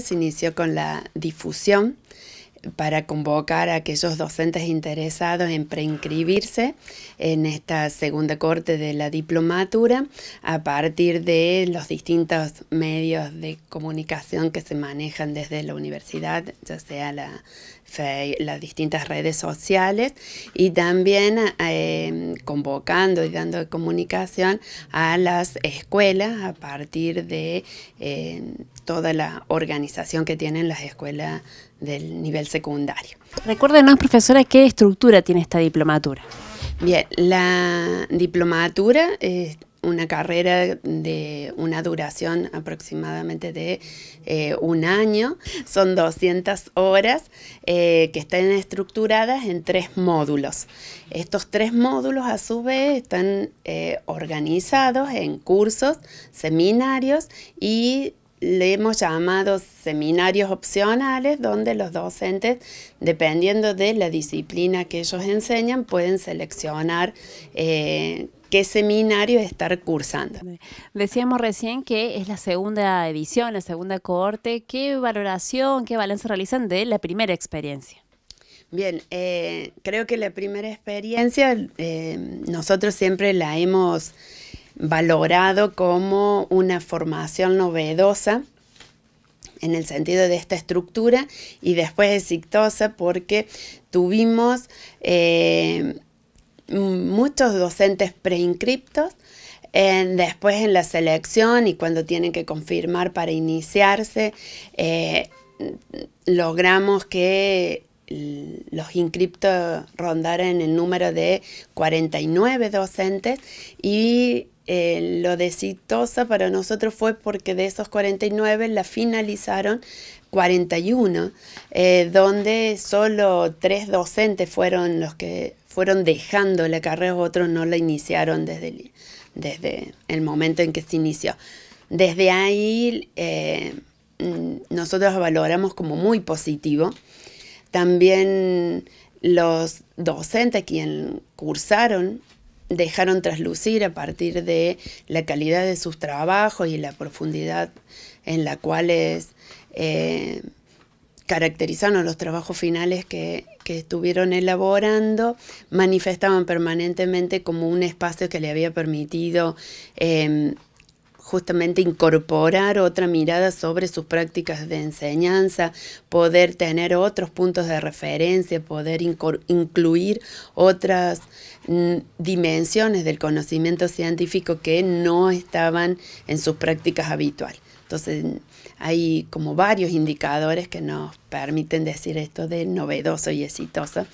Se inició con la difusión para convocar a aquellos docentes interesados en preinscribirse en esta segunda corte de la diplomatura a partir de los distintos medios de comunicación que se manejan desde la universidad, ya sea las distintas redes sociales y también eh, convocando y dando comunicación a las escuelas a partir de eh, toda la organización que tienen las escuelas del nivel secundario. Recuerden, Recuérdenos, profesora, qué estructura tiene esta diplomatura. Bien, la diplomatura es una carrera de una duración aproximadamente de eh, un año. Son 200 horas eh, que están estructuradas en tres módulos. Estos tres módulos a su vez están eh, organizados en cursos, seminarios y le hemos llamado seminarios opcionales donde los docentes, dependiendo de la disciplina que ellos enseñan, pueden seleccionar eh, qué seminario estar cursando. Decíamos recién que es la segunda edición, la segunda cohorte. ¿Qué valoración, qué balance realizan de la primera experiencia? Bien, eh, creo que la primera experiencia eh, nosotros siempre la hemos valorado como una formación novedosa en el sentido de esta estructura y después exitosa porque tuvimos eh, muchos docentes preinscriptos después en la selección y cuando tienen que confirmar para iniciarse, eh, logramos que los inscriptos rondaron el número de 49 docentes y eh, lo de exitosa para nosotros fue porque de esos 49 la finalizaron 41, eh, donde solo tres docentes fueron los que fueron dejando la carrera, otros no la iniciaron desde el, desde el momento en que se inició. Desde ahí eh, mm, nosotros valoramos como muy positivo también los docentes quien cursaron dejaron traslucir a partir de la calidad de sus trabajos y la profundidad en la cual eh, caracterizaron los trabajos finales que, estuvieron elaborando, manifestaban permanentemente como un espacio que le había permitido em, justamente incorporar otra mirada sobre sus prácticas de enseñanza, poder tener otros puntos de referencia, poder incluir otras mm, dimensiones del conocimiento científico que no estaban en sus prácticas habituales. Entonces hay como varios indicadores que nos permiten decir esto de novedoso y exitoso